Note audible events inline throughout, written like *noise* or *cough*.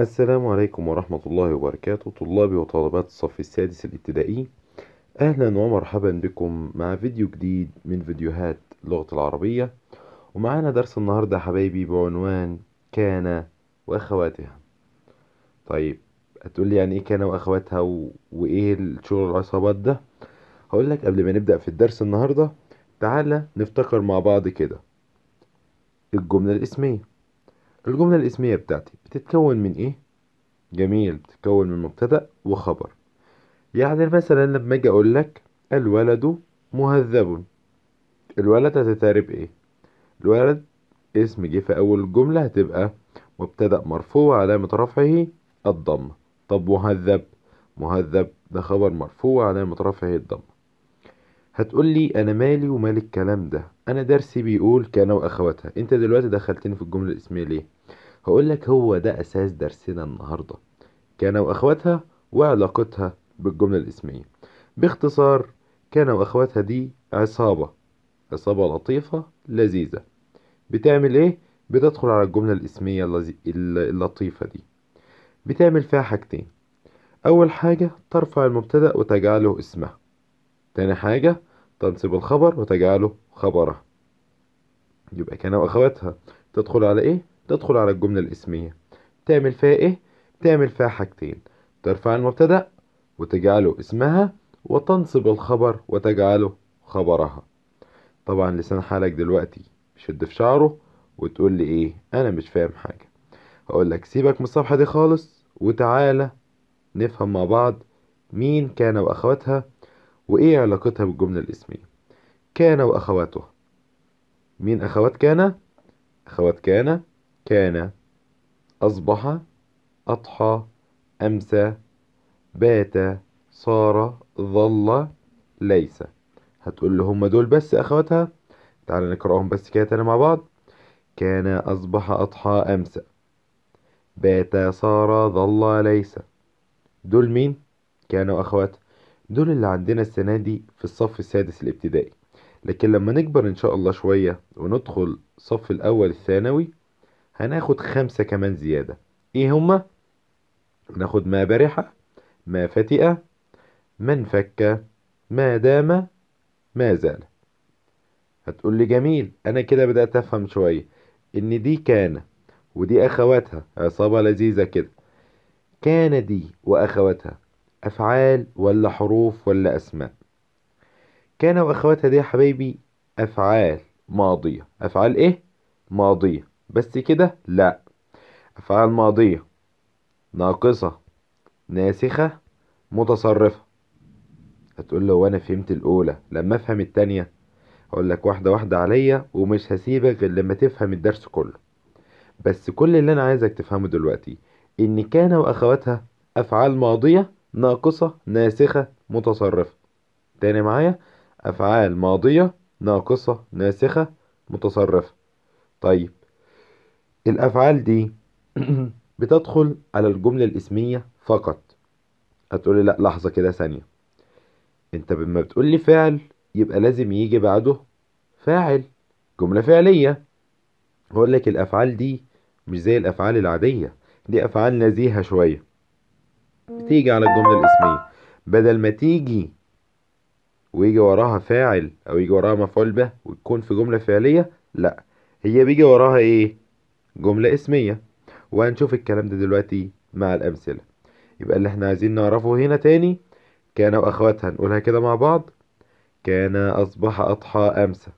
السلام عليكم ورحمة الله وبركاته طلابي وطالبات الصف السادس الابتدائي أهلا ومرحبا بكم مع فيديو جديد من فيديوهات اللغة العربية ومعانا درس النهاردة يا حبايبي بعنوان كان وأخواتها طيب هتقولي يعني إيه كان وأخواتها و... وإيه الشغل العصابات ده هقولك قبل ما نبدأ في الدرس النهاردة تعالى نفتكر مع بعض كده الجملة الاسمية الجملة الاسمية بتاعتي بتتكون من ايه؟ جميل بتتكون من مبتدأ وخبر يعني مثلا لما اجي اقول لك الولد مهذب الولد هتتعرب ايه؟ الولد اسم جه في اول الجملة هتبقى مبتدأ مرفوع علامة رفعه الضم طب مهذب مهذب ده خبر مرفوع علامة رفعه الضمه هتقول لي انا مالي ومال الكلام ده انا درسي بيقول كان واخواتها انت دلوقتي دخلتني في الجمله الاسميه ليه هقول لك هو ده اساس درسنا النهارده كان واخواتها وعلاقتها بالجمله الاسميه باختصار كان واخواتها دي عصابه عصابه لطيفه لذيذه بتعمل ايه بتدخل على الجمله الاسميه اللطيفه دي بتعمل فيها حاجتين اول حاجه ترفع المبتدا وتجعله اسمها تاني حاجه تنصب الخبر وتجعله خبره يبقى كان واخواتها تدخل على ايه تدخل على الجمله الاسميه تعمل فيها ايه تعمل فيها حاجتين ترفع المبتدا وتجعله اسمها وتنصب الخبر وتجعله خبرها طبعا لسان حالك دلوقتي شد في شعره وتقول لي ايه انا مش فاهم حاجه هقول لك سيبك من الصفحه دي خالص وتعالى نفهم مع بعض مين كان واخواتها وإيه علاقتها بالجملة الاسمية كان وأخواته مين أخوات كان؟ أخوات كان كان أصبح أضحى أمسى بات صار ظل ليس هتقول له هم دول بس أخواتها تعال نقرأهم بس كده تاني مع بعض كان أصبح أضحى أمسى بات صار ظل ليس دول مين كان وأخواتها دول اللي عندنا السنة دي في الصف السادس الابتدائي لكن لما نكبر إن شاء الله شوية وندخل صف الأول الثانوي هناخد خمسة كمان زيادة إيه هما؟ ناخد ما برحة ما فتئة ما انفك ما دام ما زال هتقول لي جميل أنا كده بدأت أفهم شوية إن دي كان ودي أخواتها عصابة لذيذة كده كان دي وأخواتها أفعال ولا حروف ولا أسماء كان وأخواتها دي يا حبايبي أفعال ماضية أفعال إيه؟ ماضية بس كده لأ أفعال ماضية ناقصة ناسخة متصرفة هتقول له وانا فهمت الأولى لما أفهم التانية هقول لك واحدة واحدة عليا ومش هسيبك غير لما تفهم الدرس كله بس كل اللي أنا عايزك تفهمه دلوقتي إن كان وأخواتها أفعال ماضية ناقصة ناسخة متصرفة تاني معايا أفعال ماضية ناقصة ناسخة متصرفة طيب الأفعال دي *clears throat* بتدخل على الجملة الاسمية فقط هتقولي لأ لحظة كده ثانية انت لما بتقولي فعل يبقى لازم يجي بعده فاعل جملة فعلية لك الأفعال دي مش زي الأفعال العادية دي أفعال نزيهة شوية بتيجي على الجملة الاسمية بدل ما تيجي ويجي وراها فاعل او يجي وراها مفعول به وتكون في جملة فعلية لا هي بيجي وراها ايه جملة اسمية وهنشوف الكلام ده دلوقتي مع الامثلة يبقى اللي احنا عايزين نعرفه هنا تاني كان واخواتها نقولها كده مع بعض كان اصبح اضحى امسى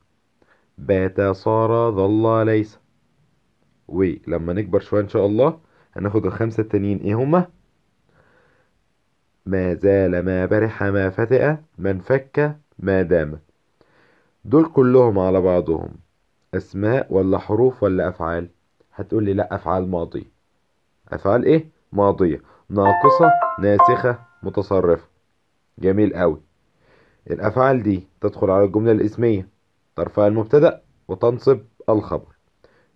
بات صار ظل ليس ولما نكبر شوية ان شاء الله هناخد الخمسة التانيين ايه هما ما زال ما برح ما فتئ من فك ما دام دول كلهم على بعضهم اسماء ولا حروف ولا افعال هتقول لي لا افعال ماضيه افعال ايه ماضيه ناقصه ناسخه متصرفه جميل قوي الافعال دي تدخل على الجمله الاسميه ترفع المبتدا وتنصب الخبر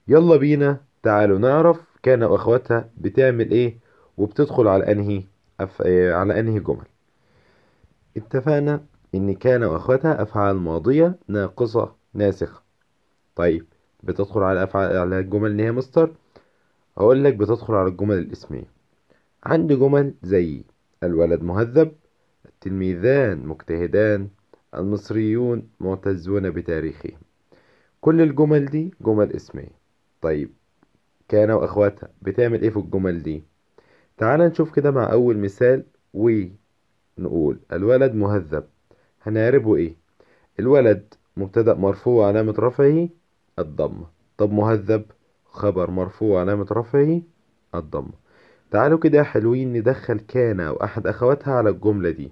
يلا بينا تعالوا نعرف كان واخواتها بتعمل ايه وبتدخل على انهي أف... إيه، على أنهي جمل اتفقنا إن كان وأخواتها أفعال ماضية ناقصة ناسخة طيب بتدخل على أفعال على الجمل إن هي مستر هقول لك بتدخل على الجمل الاسمية عندي جمل زي الولد مهذب التلميذان مجتهدان المصريون معتزون بتاريخهم كل الجمل دي جمل اسمية طيب كان وأخواتها بتعمل إيه في الجمل دي؟ تعال نشوف كده مع أول مثال وي نقول الولد مهذب هنعربه إيه الولد مبتدأ مرفوع علامة رفعه الضمة طب مهذب خبر مرفوع علامة رفعه الضمة تعالوا كده حلوين ندخل كان أو أحد أخواتها على الجملة دي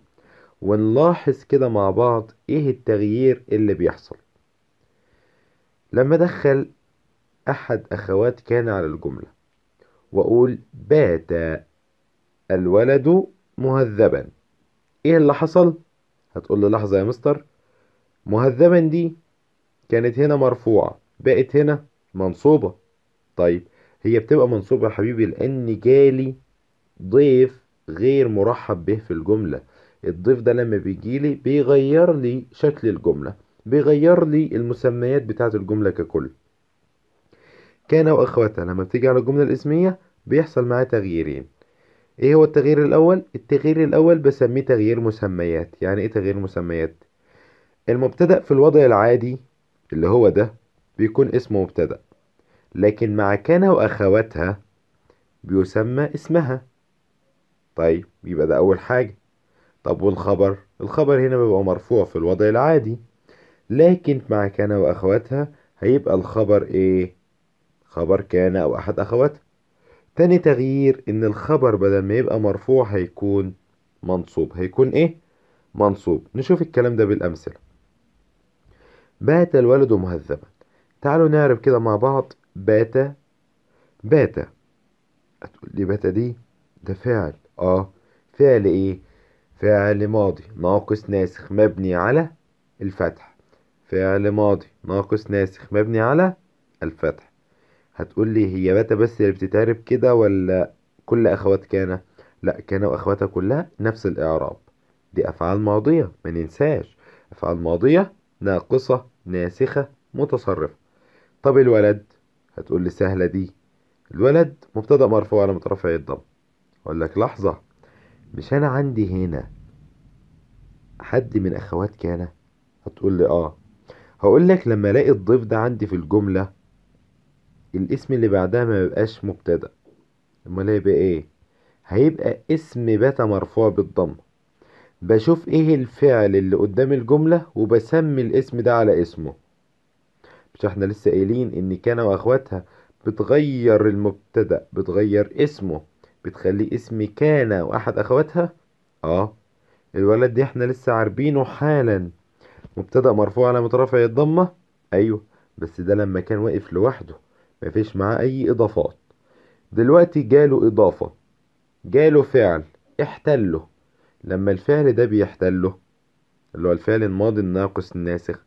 ونلاحظ كده مع بعض إيه التغيير اللي بيحصل لما أدخل أحد أخوات كان على الجملة وأقول بات الولد مهذبا ايه اللي حصل هتقول لي لحظه يا مستر مهذبا دي كانت هنا مرفوعه بقت هنا منصوبه طيب هي بتبقى منصوبه يا حبيبي لان جالي ضيف غير مرحب به في الجمله الضيف ده لما بيجيلي بيغير لي شكل الجمله بيغير لي المسميات بتاعه الجمله ككل كان واخواتها لما بتيجي على الجمله الاسميه بيحصل معاه تغييرين ايه هو التغيير الاول التغيير الاول بسميه تغيير مسميات يعني ايه تغيير مسميات المبتدا في الوضع العادي اللي هو ده بيكون اسمه مبتدا لكن مع كان واخواتها بيسمى اسمها طيب يبقى ده اول حاجه طب والخبر الخبر هنا بيبقى مرفوع في الوضع العادي لكن مع كان واخواتها هيبقى الخبر ايه خبر كان او احد اخواتها تاني تغيير ان الخبر بدل ما يبقى مرفوع هيكون منصوب هيكون ايه منصوب نشوف الكلام ده بالامثله بات الولد مهذبا تعالوا نعرف كده مع بعض بات بات هتقول لي بات دي ده فعل اه فعل ايه فعل ماضي ناقص ناسخ مبني على الفتح فعل ماضي ناقص ناسخ مبني على الفتح هتقول لي هي بتا بس اللي بتتعرب كده ولا كل اخوات كان لا كان واخواتها كلها نفس الاعراب دي افعال ماضيه ما ننساش افعال ماضيه ناقصه ناسخه متصرفه طب الولد هتقول لي سهله دي الولد مبتدا مرفوع على مترفع الضم اقول لك لحظه مش انا عندي هنا حد من اخوات كان هتقول لي اه هقول لك لما الاقي الضيف ده عندي في الجمله الاسم اللي بعدها ما بيبقاش مبتدأ امال هيبقى ايه هيبقى اسم بات مرفوع بالضمه بشوف ايه الفعل اللي قدام الجمله وبسمي الاسم ده على اسمه مش احنا لسه قايلين ان كان واخواتها بتغير المبتدا بتغير اسمه بتخلي اسم كان واحد اخواتها اه الولد دي احنا لسه عاربينه حالا مبتدا مرفوع على رفع الضمه ايوه بس ده لما كان واقف لوحده مفيش معاه اي اضافات دلوقتي جاله اضافة جاله فعل احتله لما الفعل ده بيحتله اللي هو الفعل الماضي الناقص الناسخ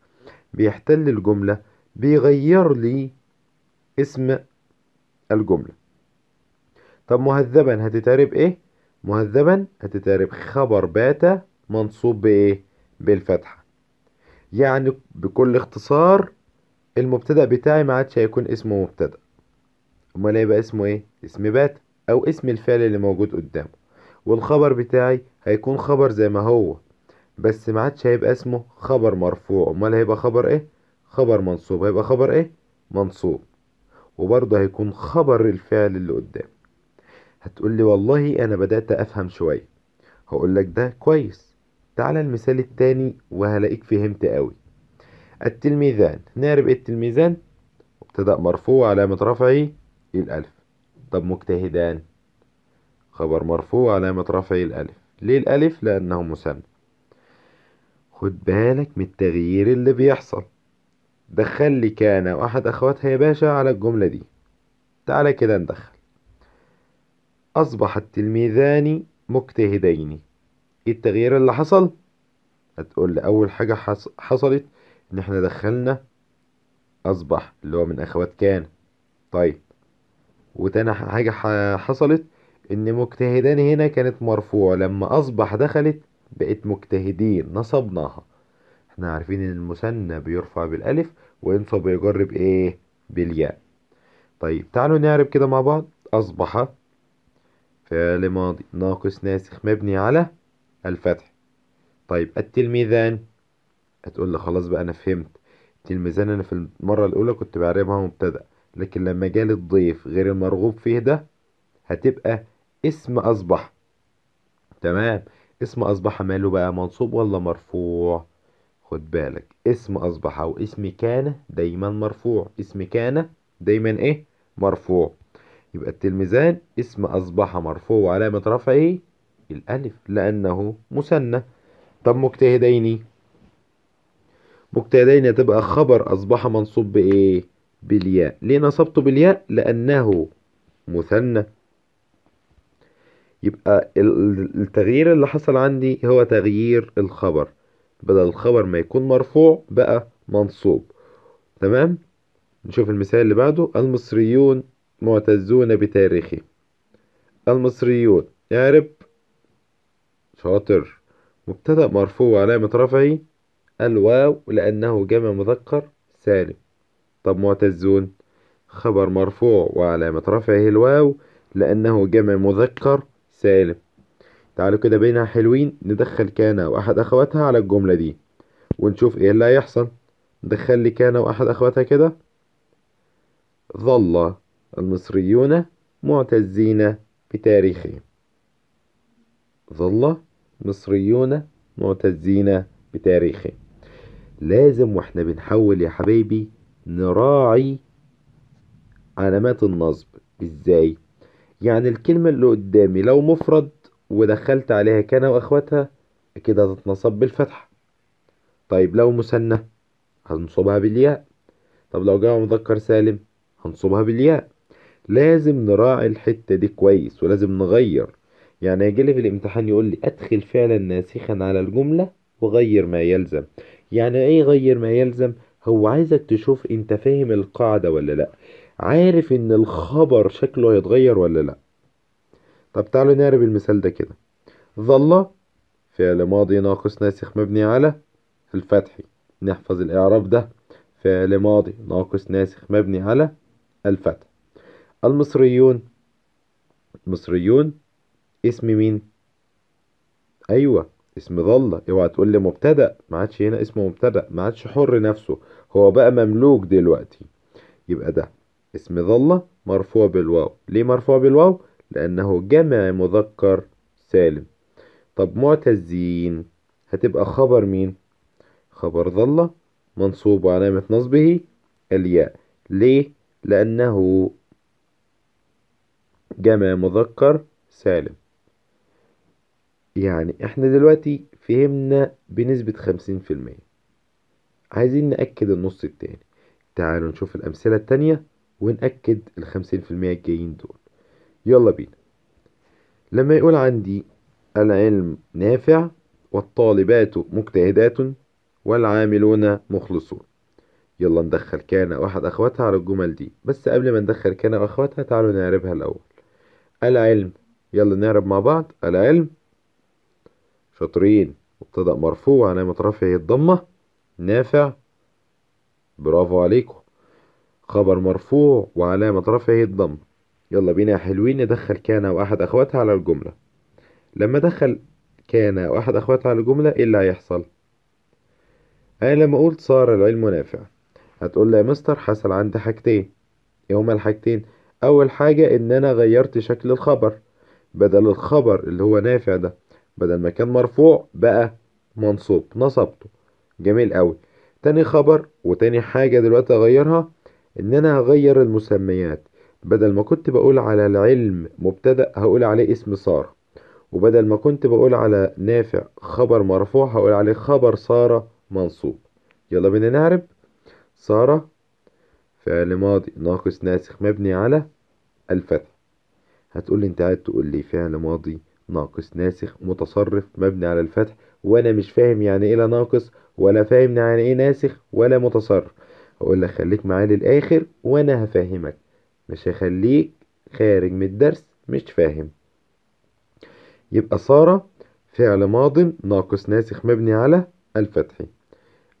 بيحتل الجملة بيغير لي اسم الجملة طب مهذبا هتتعرب ايه مهذبا هتتعرب خبر بات منصوب بايه بالفتحة يعني بكل اختصار المبتدأ بتاعي ما عادش هيكون اسمه مبتدأ امال هيبقى اسمه ايه اسم بات او اسم الفعل اللي موجود قدامه والخبر بتاعي هيكون خبر زي ما هو بس ما عادش هيبقى اسمه خبر مرفوع امال هيبقى خبر ايه خبر منصوب هيبقى خبر ايه منصوب وبرضه هيكون خبر الفعل اللي قدام هتقول لي والله انا بدأت افهم شوية هقول لك ده كويس تعالى المثال التاني وهلاقيك فهمت قوي التلميذان نعرف التلميذان مبتدأ مرفوع علامة رفعه الألف طب مجتهدان خبر مرفوع علامة رفعه الألف ليه الألف لأنه مثنى خد بالك من التغيير اللي بيحصل دخل لي كان وأحد أخواتها يا باشا على الجملة دي تعالى كده ندخل أصبح التلميذان مجتهدين ايه التغيير اللي حصل هتقول لي أول حاجة حصلت ان احنا دخلنا اصبح اللي هو من اخوات كان طيب وتاني حاجة حصلت ان مجتهدان هنا كانت مرفوع لما اصبح دخلت بقت مجتهدين نصبناها احنا عارفين ان المثنى بيرفع بالالف وينصب يجرب ايه بالياء طيب تعالوا نعرب كده مع بعض اصبح فعل ماضي ناقص ناسخ مبني على الفتح طيب التلميذان هتقول لي خلاص بقى انا فهمت الميزان انا في المرة الاولى كنت بعربها مبتدأ لكن لما جالي الضيف غير المرغوب فيه ده هتبقى اسم اصبح تمام اسم اصبح ماله بقى منصوب ولا مرفوع خد بالك اسم اصبح او اسم كان دايما مرفوع اسم كان دايما ايه مرفوع يبقى التلميذان اسم اصبح مرفوع وعلامة رفعه الالف لانه مثنى طب مجتهديني مبتدئين تبقى خبر أصبح منصوب بإيه؟ بالياء ليه نصبته بالياء؟ لأنه مثنى يبقى التغيير اللي حصل عندي هو تغيير الخبر بدل الخبر ما يكون مرفوع بقى منصوب تمام نشوف المثال اللي بعده المصريون معتزون بتاريخهم المصريون يعرب شاطر مبتدأ مرفوع علامة رفعه الواو لأنه جمع مذكر سالم طب معتزون خبر مرفوع وعلامة رفعه الواو لأنه جمع مذكر سالم تعالوا كده بينها حلوين ندخل كان وأحد أخواتها على الجملة دي ونشوف إيه اللي هيحصل ندخل لي كان وأحد أخواتها كده ظل المصريون معتزين بتاريخهم ظل مصريون معتزين بتاريخهم لازم واحنا بنحول يا حبايبي نراعي علامات النصب ازاي يعني الكلمة اللي قدامي لو مفرد ودخلت عليها كان واخواتها كده هتتنصب بالفتحة طيب لو مثنى هنصبها بالياء طب لو جمع مذكر سالم هنصبها بالياء لازم نراعي الحتة دي كويس ولازم نغير يعني هيجيلي في الامتحان يقول لي ادخل فعلا ناسخا على الجملة وغير ما يلزم يعني ايه غير ما يلزم هو عايزك تشوف انت فاهم القاعدة ولا لا عارف ان الخبر شكله هيتغير ولا لا طب تعالوا نعرف المثال ده كده ظل فعل ماضي ناقص ناسخ مبني على الفتح نحفظ الاعراب ده فعل ماضي ناقص ناسخ مبني على الفتح المصريون مصريون اسم مين ايوه اسم ظل اوعى تقول لي مبتدا ما عادش هنا اسمه مبتدا ما عادش حر نفسه هو بقى مملوك دلوقتي يبقى ده اسم ظل مرفوع بالواو ليه مرفوع بالواو لانه جمع مذكر سالم طب معتزين هتبقى خبر مين خبر ظل منصوب وعلامة نصبه الياء ليه لأنه جمع مذكر سالم يعني احنا دلوقتي فهمنا بنسبة خمسين في المية عايزين نأكد النص التاني تعالوا نشوف الأمثلة التانية ونأكد الخمسين في المية الجايين دول يلا بينا لما يقول عندي العلم نافع والطالبات مجتهدات والعاملون مخلصون يلا ندخل كان واحد أخواتها على الجمل دي بس قبل ما ندخل كان وأخواتها تعالوا نعربها الأول العلم يلا نعرب مع بعض العلم شاطرين مبتدأ مرفوع علامة رفعه الضمة نافع برافو عليكم خبر مرفوع وعلامة رفعه الضمه يلا بينا يا حلوين ندخل كان وأحد أخواتها على الجملة لما دخل كان وأحد أخواتها على الجملة إيه اللي هيحصل؟ أنا لما قلت صار العلم نافع هتقول لي يا مستر حصل عندي حاجتين إيه هما الحاجتين؟ أول حاجة إن أنا غيرت شكل الخبر بدل الخبر اللي هو نافع ده بدل ما كان مرفوع بقى منصوب نصبته جميل قوي تاني خبر وتاني حاجة دلوقتي هغيرها ان انا هغير المسميات بدل ما كنت بقول على العلم مبتدأ هقول عليه اسم سارة وبدل ما كنت بقول على نافع خبر مرفوع هقول عليه خبر سارة منصوب يلا بينا نعرف سارة فعل ماضي ناقص ناسخ مبني على الفتح هتقول لي انت قاعد تقول لي فعل ماضي ناقص ناسخ متصرف مبني على الفتح وانا مش فاهم يعني ايه لا ناقص ولا فاهم يعني ايه ناسخ ولا متصرف اقول لك خليك معايا للاخر وانا هفهمك مش هخليك خارج من الدرس مش فاهم يبقى ساره فعل ماض ناقص ناسخ مبني على الفتح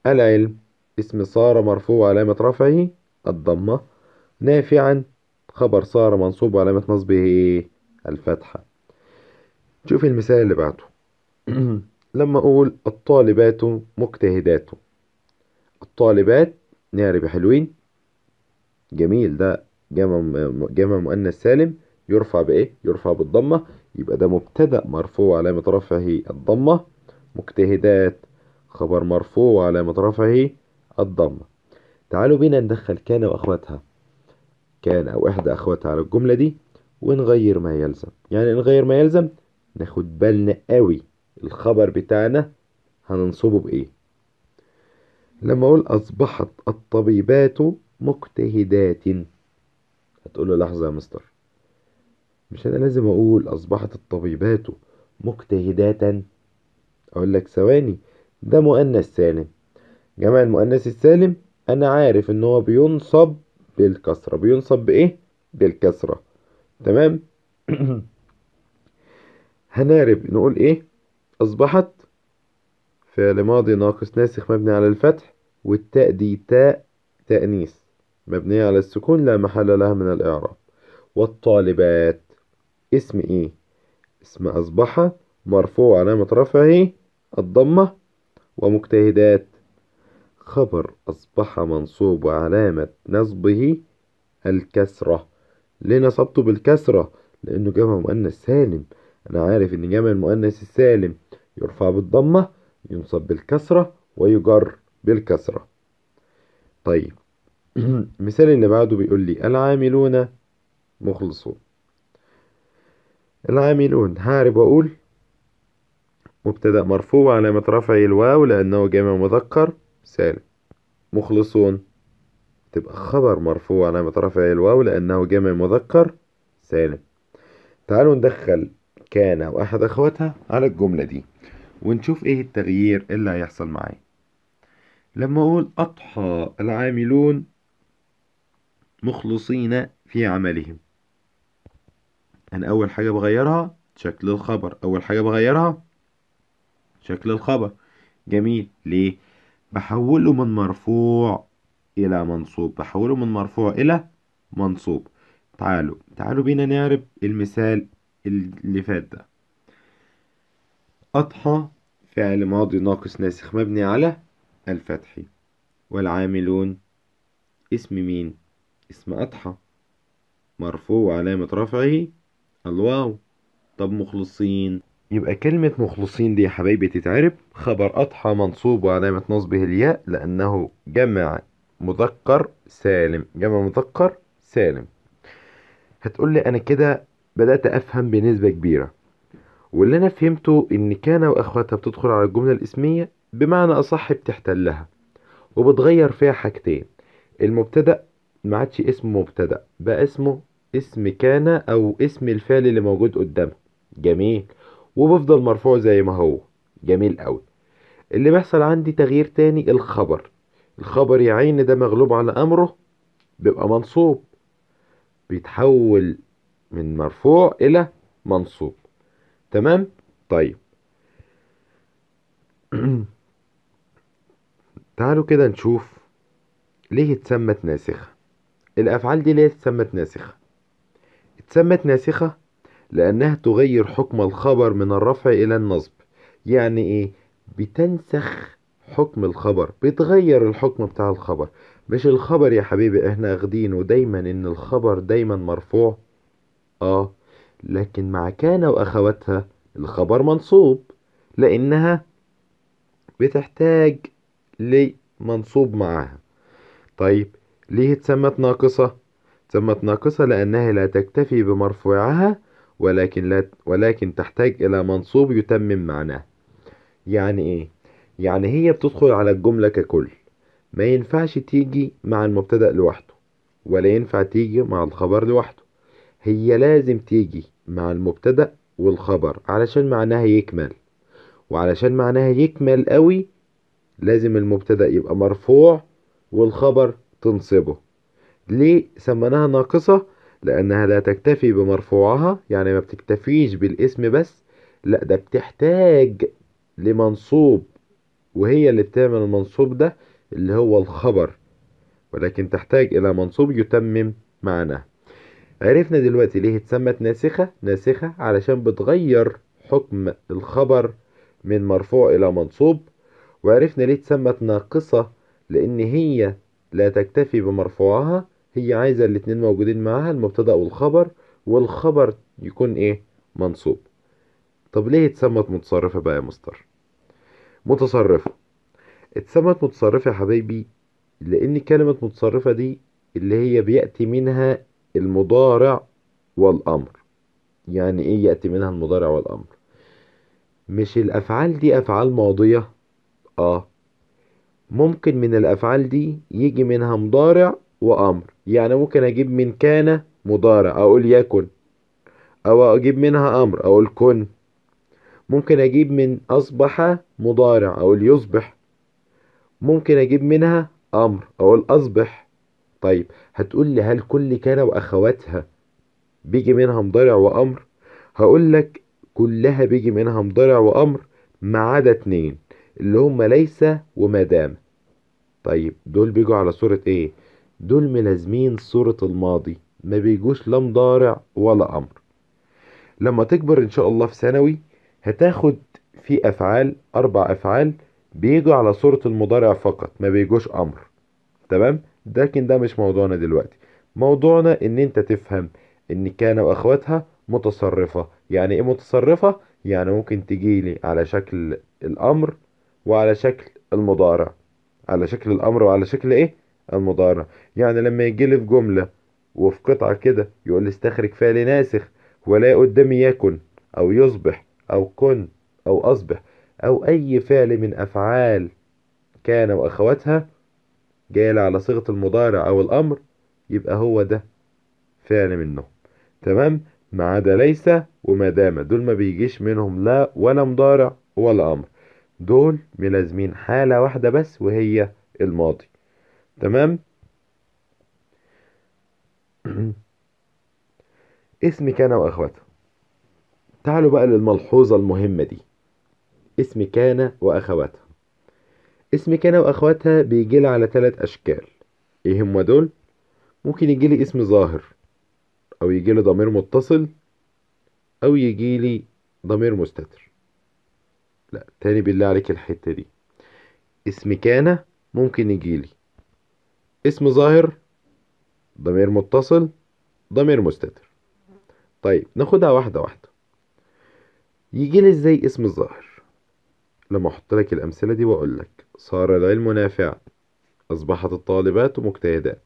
العلم اسم ساره مرفوع علامة رفعه الضمة نافعا خبر ساره منصوب علامة نصبه ايه الفتحة شوف المثال اللي بعده *clears throat* لما أقول الطالبات مجتهدات الطالبات نعرب حلوين جميل ده جمع جمع مؤنث سالم يرفع بإيه؟ يرفع بالضمة يبقى ده مبتدأ مرفوع علامة رفعه الضمة مجتهدات خبر مرفوع علامة رفعه الضمة تعالوا بينا ندخل كان وأخواتها كان أو إحدى أخواتها على الجملة دي ونغير ما يلزم يعني نغير ما يلزم ناخد بالنا قوي الخبر بتاعنا هننصبه بايه لما اقول اصبحت الطبيبات مجتهدات هتقول له لحظه يا مستر مش انا لازم اقول اصبحت الطبيبات مجتهدات اقول لك ثواني ده مؤنث سالم جمع المؤنث السالم انا عارف ان هو بينصب بالكسره بينصب بايه بالكسره تمام *clears throat* هنعرف نقول ايه اصبحت فعل ماضي ناقص ناسخ مبني على الفتح والتاء دي تاء تأنيث مبنية على السكون لا محل لها من الإعراب والطالبات اسم ايه اسم أصبح مرفوع علامة رفعه الضمة ومجتهدات خبر أصبح منصوب وعلامة نصبه الكسرة ليه نصبته بالكسرة لأنه جمع مؤنث سالم أنا عارف إن جمع المؤنث السالم يرفع بالضمة ينصب بالكسرة ويجر بالكسرة طيب المثال *clears throat* اللي بعده بيقول لي العاملون مخلصون العاملون هعرب وأقول مبتدأ مرفوع علامة رفع الواو لأنه جمع مذكر سالم مخلصون تبقى خبر مرفوع علامة رفع الواو لأنه جمع مذكر سالم تعالوا ندخل كان وأحد أخواتها على الجملة دي ونشوف إيه التغيير اللي هيحصل معايا لما أقول أضحى العاملون مخلصين في عملهم أنا أول حاجة بغيرها شكل الخبر أول حاجة بغيرها شكل الخبر جميل ليه بحوله من مرفوع إلى منصوب بحوله من مرفوع إلى منصوب تعالوا تعالوا بينا نعرف المثال اللي فات ده أضحى فعل ماضي ناقص ناسخ مبني على الفتح والعاملون اسم مين اسم أضحى مرفوع علامة رفعه الواو طب مخلصين يبقى كلمة مخلصين دي يا حبايبي تتعرب خبر أضحى منصوب وعلامة نصبه الياء لأنه جمع مذكر سالم جمع مذكر سالم هتقول لي أنا كده بدأت أفهم بنسبة كبيرة واللي أنا فهمته إن كان وأخواتها بتدخل على الجملة الاسمية بمعنى أصح بتحتلها وبتغير فيها حاجتين المبتدأ ما عادش اسمه مبتدأ بقى اسمه اسم كان أو اسم الفعل اللي موجود قدامها جميل وبفضل مرفوع زي ما هو جميل قوي اللي بيحصل عندي تغيير تاني الخبر الخبر يا عيني ده مغلوب على أمره بيبقى منصوب بيتحول من مرفوع إلى منصوب تمام طيب *clears throat* تعالوا كده نشوف ليه اتسمت ناسخة الأفعال دي ليه اتسمت ناسخة اتسمت ناسخة لأنها تغير حكم الخبر من الرفع إلى النصب يعني إيه بتنسخ حكم الخبر بتغير الحكم بتاع الخبر مش الخبر يا حبيبي احنا اخدينه دايما ان الخبر دايما مرفوع آه لكن مع كان وأخواتها الخبر منصوب لأنها بتحتاج لمنصوب معاها طيب ليه اتسمت ناقصة؟ اتسمت ناقصة لأنها لا تكتفي بمرفوعها ولكن لا ولكن تحتاج إلى منصوب يتمم معناه يعني إيه؟ يعني هي بتدخل على الجملة ككل ما ينفعش تيجي مع المبتدأ لوحده ولا ينفع تيجي مع الخبر لوحده هي لازم تيجي مع المبتدأ والخبر علشان معناها يكمل وعلشان معناها يكمل قوي لازم المبتدأ يبقى مرفوع والخبر تنصبه ليه سميناها ناقصة لأنها لا تكتفي بمرفوعها يعني ما بتكتفيش بالاسم بس لا ده بتحتاج لمنصوب وهي اللي بتعمل المنصوب ده اللي هو الخبر ولكن تحتاج إلى منصوب يتمم معناه عرفنا دلوقتي ليه اتسمت ناسخة ناسخة علشان بتغير حكم الخبر من مرفوع إلى منصوب وعرفنا ليه اتسمت ناقصة لأن هي لا تكتفي بمرفوعها هي عايزة الاتنين موجودين معاها المبتدأ والخبر والخبر يكون ايه منصوب طب ليه اتسمت متصرفة بقى يا مستر متصرفة اتسمت متصرفة يا حبيبي لأن كلمة متصرفة دي اللي هي بيأتي منها المضارع والأمر يعني إيه يأتي منها المضارع والأمر مش الأفعال دي أفعال ماضية آه ممكن من الأفعال دي يجي منها مضارع وأمر يعني ممكن أجيب من كان مضارع أقول يكن أو أجيب منها أمر أقول كن ممكن أجيب من أصبح مضارع أقول يصبح ممكن أجيب منها أمر أقول أصبح طيب هتقول لي هل كل كان واخواتها بيجي منها مضارع وامر هقول لك كلها بيجي منها مضارع وامر ما عدا اتنين اللي هما ليس وما دام طيب دول بيجوا على صورة ايه دول ملازمين صورة الماضي ما بيجوش لا مضارع ولا امر لما تكبر ان شاء الله في ثانوي هتاخد في افعال اربع افعال بيجوا على صورة المضارع فقط ما بيجوش امر تمام لكن ده مش موضوعنا دلوقتي موضوعنا ان انت تفهم ان كان واخواتها متصرفة يعني ايه متصرفة يعني ممكن تجيلي على شكل الامر وعلى شكل المضارع على شكل الامر وعلى شكل ايه المضارع يعني لما يجيلي في جملة وفي قطعة كده يقول استخرج فعل ناسخ ولا قدامي يكن او يصبح او كن او اصبح او اي فعل من افعال كان واخواتها جايل على صيغة المضارع أو الأمر يبقى هو ده فعل منهم تمام ما عدا ليس وما دام دول ما بيجيش منهم لا ولا مضارع ولا أمر دول ملازمين حالة واحدة بس وهي الماضي تمام *clears throat* اسمي كان وأخواتها تعالوا بقى للملحوظة المهمة دي اسم كان وأخواتها كان واخواتها بيجي لي على ثلاث اشكال ايه هما دول ممكن يجي لي اسم ظاهر او يجي لي ضمير متصل او يجي لي ضمير مستتر لا تاني بالله عليك الحتة دي اسم كان ممكن يجي لي اسم ظاهر ضمير متصل ضمير مستتر طيب ناخدها واحدة واحدة يجي لي ازاي اسم الظاهر لما احط لك الامثله دي واقول لك صار العلم نافعا اصبحت الطالبات مجتهدات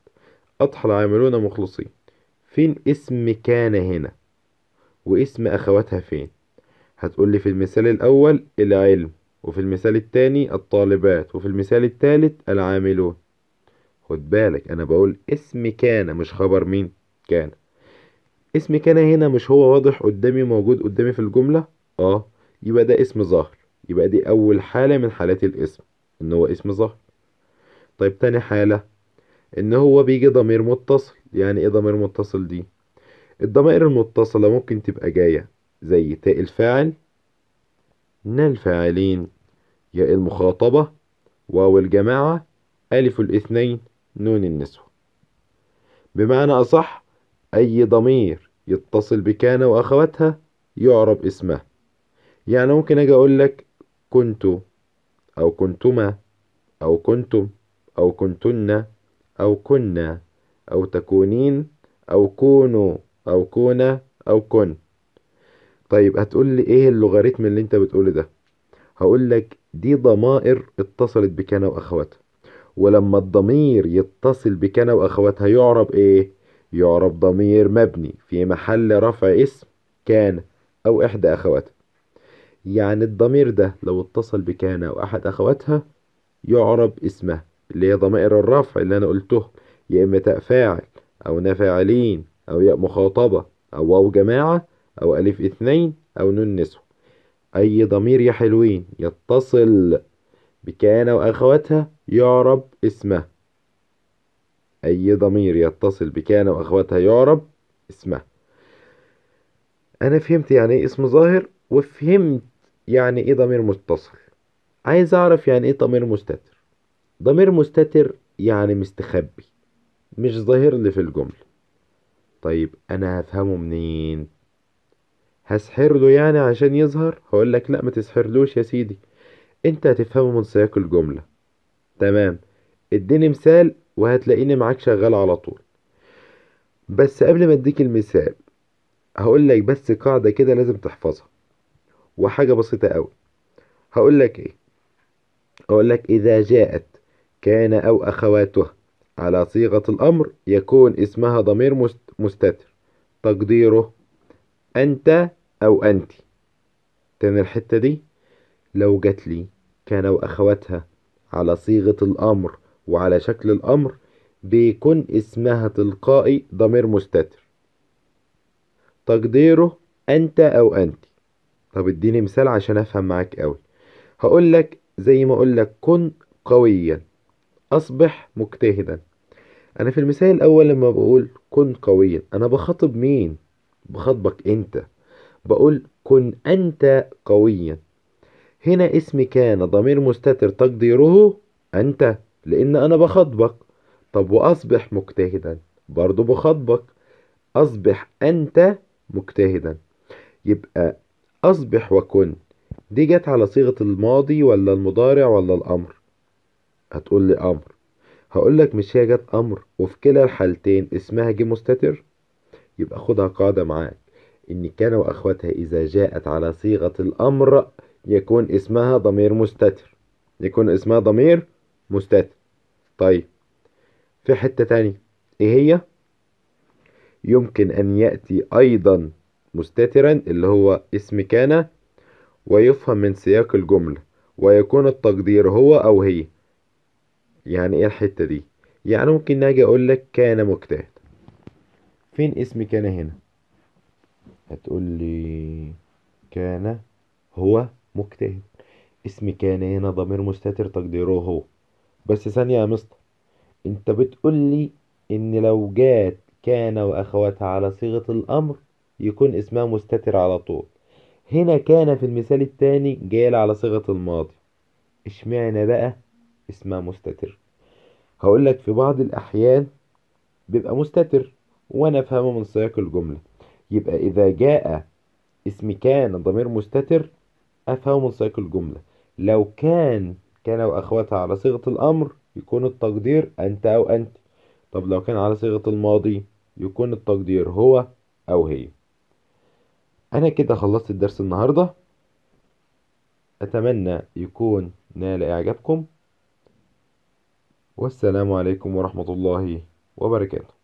اضحى العاملون مخلصين فين اسم كان هنا واسم اخواتها فين هتقول لي في المثال الاول العلم وفي المثال التاني الطالبات وفي المثال التالت العاملون خد بالك انا بقول اسم كان مش خبر مين كان اسم كان هنا مش هو واضح قدامي موجود قدامي في الجملة اه يبقى ده اسم ظاهر يبقى دي أول حالة من حالات الاسم إن هو اسم ظاهر طيب تاني حالة إن هو بيجي ضمير متصل يعني إيه ضمير متصل دي؟ الضمائر المتصلة ممكن تبقى جاية زي تاء الفاعل نا الفاعلين ياء المخاطبة واو الجماعة ألف الاثنين نون النسوة بمعنى أصح أي ضمير يتصل بكان وأخواتها يعرب اسمه يعني ممكن أجي أقول لك كنت أو كنتما أو كنتم أو كنتن أو كنا أو تكونين أو كونوا أو كونا أو كن طيب هتقول لي إيه اللوغاريتم اللي أنت بتقوله ده هقول لك دي ضمائر اتصلت بكنا وأخواتها ولما الضمير يتصل بكنا وأخواتها يعرب إيه؟ يعرب ضمير مبني في محل رفع اسم كان أو إحدى أخواتها يعني الضمير ده لو اتصل بكان أو أحد أخواتها يعرب اسمها اللي هي ضمائر الرفع اللي أنا قلتهم يا إما تاء فاعل أو نا فاعلين أو ياء مخاطبة أو واو جماعة أو ألف اثنين أو نون نسوة أي ضمير يا حلوين يتصل بكان وأخواتها يعرب اسمها أي ضمير يتصل بكان وأخواتها يعرب اسمها أنا فهمت يعني إيه اسم ظاهر وفهمت يعني ايه ضمير متصل عايز اعرف يعني ايه ضمير مستتر ضمير مستتر يعني مستخبي مش ظاهر لي في الجملة طيب انا هفهمه منين هسحر له يعني عشان يظهر هقول لك لا ما تسحرلوش يا سيدي انت هتفهمه من سياق الجملة تمام اديني مثال وهتلاقيني معاك شغال على طول بس قبل ما اديك المثال هقول لك بس قاعدة كده لازم تحفظها وحاجة بسيطة أوي هقول لك ايه اقول لك اذا جاءت كان او اخواتها على صيغة الامر يكون اسمها ضمير مستتر تقديره انت او انت تاني الحتة دي لو جت لي كان واخواتها على صيغة الامر وعلى شكل الامر بيكون اسمها تلقائي ضمير مستتر تقديره انت او انت طب اديني مثال عشان افهم معاك قوي هقول لك زي ما اقول لك كن قويا اصبح مجتهدا انا في المثال الاول لما بقول كن قويا انا بخاطب مين بخاطبك انت بقول كن انت قويا هنا اسم كان ضمير مستتر تقديره انت لان انا بخاطبك طب واصبح مجتهدا برضو بخاطبك اصبح انت مجتهدا يبقى أصبح وكن دي جت على صيغة الماضي ولا المضارع ولا الأمر هتقول لي أمر هقولك مش هي جت أمر وفي كلا الحالتين اسمها جه مستتر يبقى خدها قاعدة معاك إن كان وأخواتها إذا جاءت على صيغة الأمر يكون اسمها ضمير مستتر يكون اسمها ضمير مستتر طيب في حتة تانية إيه هي؟ يمكن أن يأتي أيضا مستترا اللي هو اسم كان ويفهم من سياق الجملة ويكون التقدير هو أو هي يعني ايه الحتة دي يعني ممكن اجي اقول لك كان مجتهد فين اسم كان هنا هتقول لي كان هو مجتهد اسم كان هنا ضمير مستتر تقديره هو بس ثانية يا مستر انت بتقول لي ان لو جات كان واخواتها على صيغة الامر يكون اسمها مستتر على طول هنا كان في المثال التاني جال على صيغة الماضي اشمعنى بقى اسمها مستتر هقول لك في بعض الأحيان بيبقى مستتر وأنا أفهمه من سياق الجملة يبقى إذا جاء اسم كان ضمير مستتر أفهمه من سياق الجملة لو كان كان وأخواتها على صيغة الأمر يكون التقدير أنت أو أنت طب لو كان على صيغة الماضي يكون التقدير هو أو هي انا كده خلصت الدرس النهارده اتمنى يكون نال اعجابكم والسلام عليكم ورحمه الله وبركاته